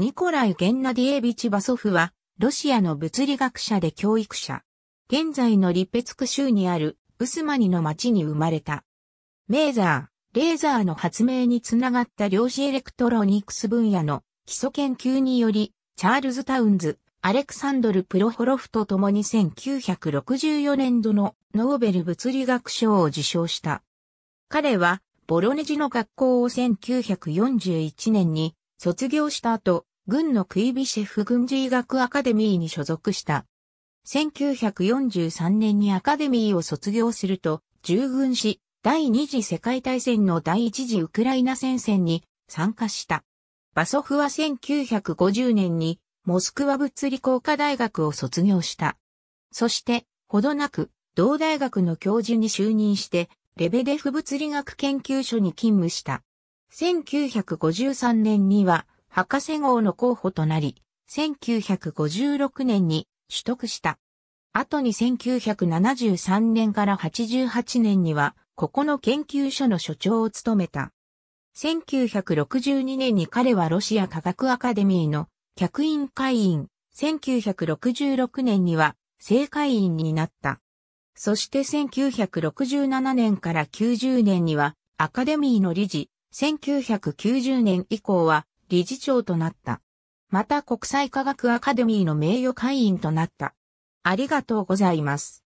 ニコライ・ゲンナディエビチ・バソフは、ロシアの物理学者で教育者。現在のリペツク州にあるウスマニの町に生まれた。メーザー、レーザーの発明につながった量子エレクトロニクス分野の基礎研究により、チャールズ・タウンズ、アレクサンドル・プロホロフと共に1964年度のノーベル物理学賞を受賞した。彼は、ボロネジの学校を1941年に卒業した後、軍のクイビシェフ軍事医学アカデミーに所属した。1943年にアカデミーを卒業すると、従軍し、第二次世界大戦の第一次ウクライナ戦線に参加した。バソフは1950年にモスクワ物理工科大学を卒業した。そして、ほどなく、同大学の教授に就任して、レベデフ物理学研究所に勤務した。1953年には、博士号の候補となり、1956年に取得した。後に1973年から88年には、ここの研究所の所長を務めた。1962年に彼はロシア科学アカデミーの客員会員、1966年には正会員になった。そして1967年から90年にはアカデミーの理事、1990年以降は理事長となった。また国際科学アカデミーの名誉会員となった。ありがとうございます。